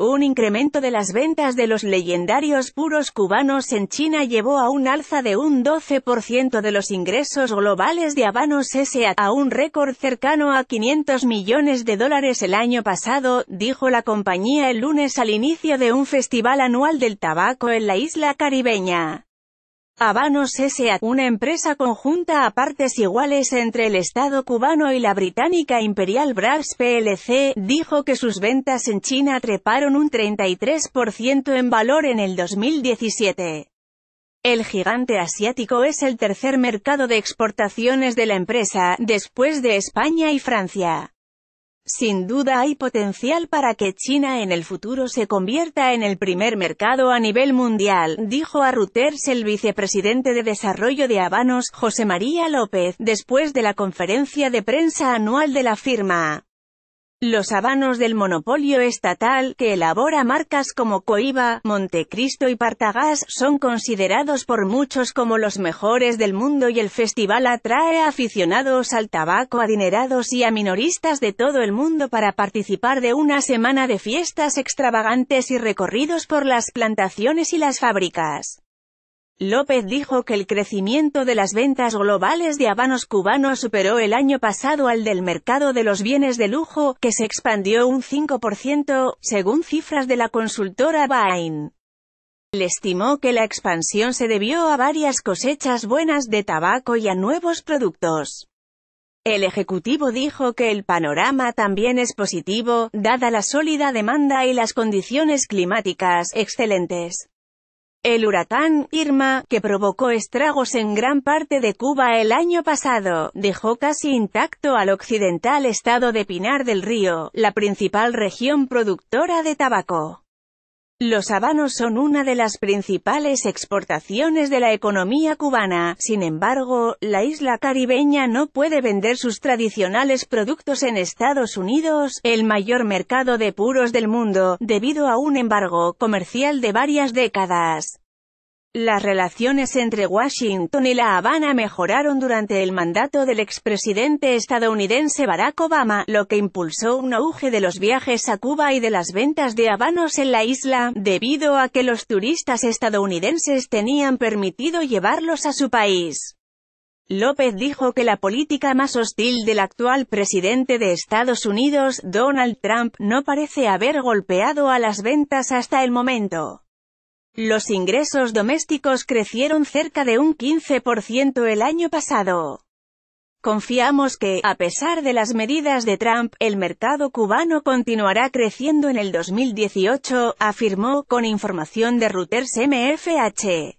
Un incremento de las ventas de los legendarios puros cubanos en China llevó a un alza de un 12% de los ingresos globales de Habanos S.A. a un récord cercano a 500 millones de dólares el año pasado, dijo la compañía el lunes al inicio de un festival anual del tabaco en la isla caribeña. Habanos S.A., una empresa conjunta a partes iguales entre el Estado cubano y la británica Imperial Brass plc, dijo que sus ventas en China treparon un 33% en valor en el 2017. El gigante asiático es el tercer mercado de exportaciones de la empresa, después de España y Francia. Sin duda hay potencial para que China en el futuro se convierta en el primer mercado a nivel mundial, dijo a Reuters el vicepresidente de Desarrollo de Habanos, José María López, después de la conferencia de prensa anual de la firma. Los habanos del monopolio estatal, que elabora marcas como Coiba, Montecristo y Partagás, son considerados por muchos como los mejores del mundo y el festival atrae a aficionados al tabaco adinerados y a minoristas de todo el mundo para participar de una semana de fiestas extravagantes y recorridos por las plantaciones y las fábricas. López dijo que el crecimiento de las ventas globales de habanos cubanos superó el año pasado al del mercado de los bienes de lujo, que se expandió un 5%, según cifras de la consultora Bain. Le estimó que la expansión se debió a varias cosechas buenas de tabaco y a nuevos productos. El Ejecutivo dijo que el panorama también es positivo, dada la sólida demanda y las condiciones climáticas excelentes el huracán Irma, que provocó estragos en gran parte de Cuba el año pasado, dejó casi intacto al occidental estado de Pinar del Río, la principal región productora de tabaco. Los habanos son una de las principales exportaciones de la economía cubana, sin embargo, la isla caribeña no puede vender sus tradicionales productos en Estados Unidos, el mayor mercado de puros del mundo, debido a un embargo comercial de varias décadas. Las relaciones entre Washington y La Habana mejoraron durante el mandato del expresidente estadounidense Barack Obama, lo que impulsó un auge de los viajes a Cuba y de las ventas de habanos en la isla, debido a que los turistas estadounidenses tenían permitido llevarlos a su país. López dijo que la política más hostil del actual presidente de Estados Unidos, Donald Trump, no parece haber golpeado a las ventas hasta el momento. Los ingresos domésticos crecieron cerca de un 15% el año pasado. Confiamos que, a pesar de las medidas de Trump, el mercado cubano continuará creciendo en el 2018, afirmó, con información de Reuters MFH.